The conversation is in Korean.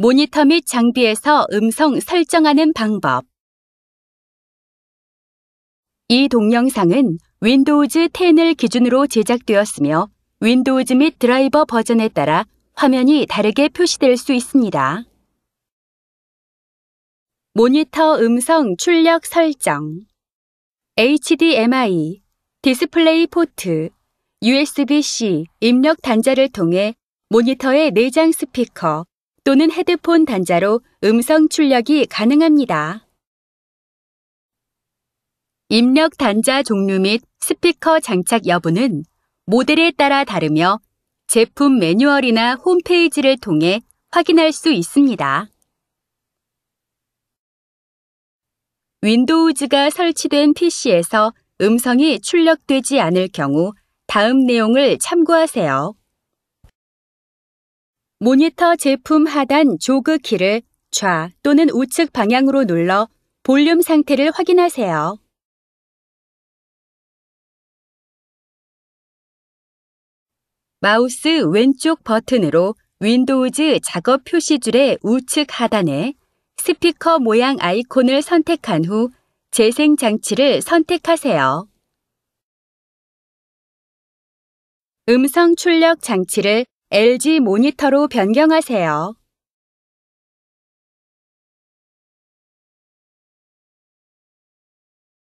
모니터 및 장비에서 음성 설정하는 방법 이 동영상은 윈도우즈 10을 기준으로 제작되었으며 윈도우즈 및 드라이버 버전에 따라 화면이 다르게 표시될 수 있습니다. 모니터 음성 출력 설정 HDMI, 디스플레이 포트, USB-C 입력 단자를 통해 모니터의 내장 스피커, 또는 헤드폰 단자로 음성 출력이 가능합니다. 입력 단자 종류 및 스피커 장착 여부는 모델에 따라 다르며 제품 매뉴얼이나 홈페이지를 통해 확인할 수 있습니다. 윈도우즈가 설치된 PC에서 음성이 출력되지 않을 경우 다음 내용을 참고하세요. 모니터 제품 하단 조그 키를 좌 또는 우측 방향으로 눌러 볼륨 상태를 확인하세요. 마우스 왼쪽 버튼으로 윈도우즈 작업 표시줄의 우측 하단에 스피커 모양 아이콘을 선택한 후 재생 장치를 선택하세요. 음성 출력 장치를 LG 모니터로 변경하세요.